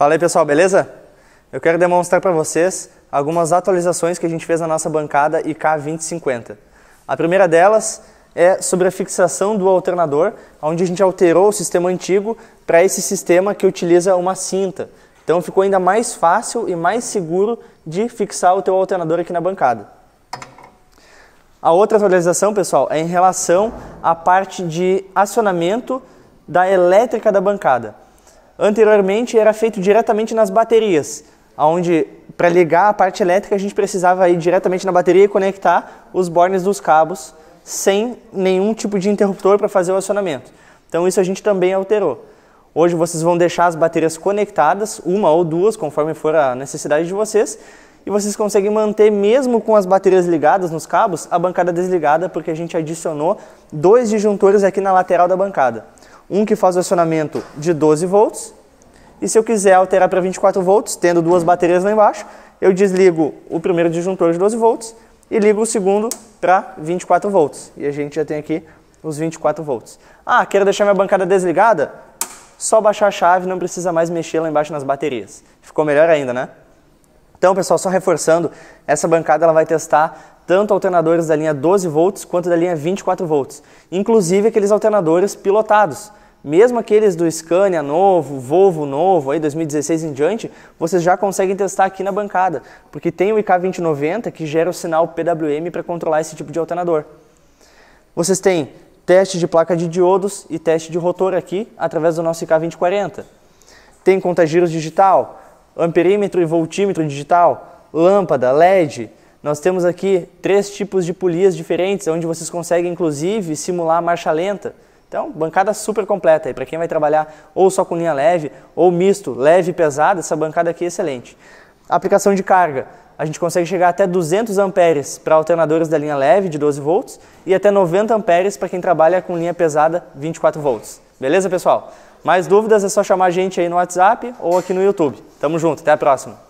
Fala aí pessoal, beleza? Eu quero demonstrar para vocês algumas atualizações que a gente fez na nossa bancada IK2050. A primeira delas é sobre a fixação do alternador, onde a gente alterou o sistema antigo para esse sistema que utiliza uma cinta. Então ficou ainda mais fácil e mais seguro de fixar o teu alternador aqui na bancada. A outra atualização, pessoal, é em relação à parte de acionamento da elétrica da bancada. Anteriormente era feito diretamente nas baterias, onde para ligar a parte elétrica a gente precisava ir diretamente na bateria e conectar os bornes dos cabos sem nenhum tipo de interruptor para fazer o acionamento. Então isso a gente também alterou. Hoje vocês vão deixar as baterias conectadas, uma ou duas, conforme for a necessidade de vocês, e vocês conseguem manter, mesmo com as baterias ligadas nos cabos, a bancada desligada, porque a gente adicionou dois disjuntores aqui na lateral da bancada um que faz o acionamento de 12 volts, e se eu quiser alterar para 24 volts, tendo duas baterias lá embaixo, eu desligo o primeiro disjuntor de 12 volts e ligo o segundo para 24 volts. E a gente já tem aqui os 24 volts. Ah, quero deixar minha bancada desligada? Só baixar a chave, não precisa mais mexer lá embaixo nas baterias. Ficou melhor ainda, né? Então, pessoal, só reforçando, essa bancada ela vai testar tanto alternadores da linha 12 volts quanto da linha 24 volts, inclusive aqueles alternadores pilotados mesmo aqueles do Scania novo, Volvo novo, aí 2016 em diante, vocês já conseguem testar aqui na bancada, porque tem o IK2090 que gera o sinal PWM para controlar esse tipo de alternador. Vocês têm teste de placa de diodos e teste de rotor aqui através do nosso IK2040. Tem contagiros digital, amperímetro e voltímetro digital, lâmpada, LED, nós temos aqui três tipos de polias diferentes, onde vocês conseguem inclusive simular a marcha lenta. Então, bancada super completa aí, para quem vai trabalhar ou só com linha leve ou misto, leve e pesada, essa bancada aqui é excelente. Aplicação de carga, a gente consegue chegar até 200 amperes para alternadores da linha leve de 12 volts e até 90 amperes para quem trabalha com linha pesada 24 volts. Beleza, pessoal? Mais dúvidas é só chamar a gente aí no WhatsApp ou aqui no YouTube. Tamo junto, até a próxima.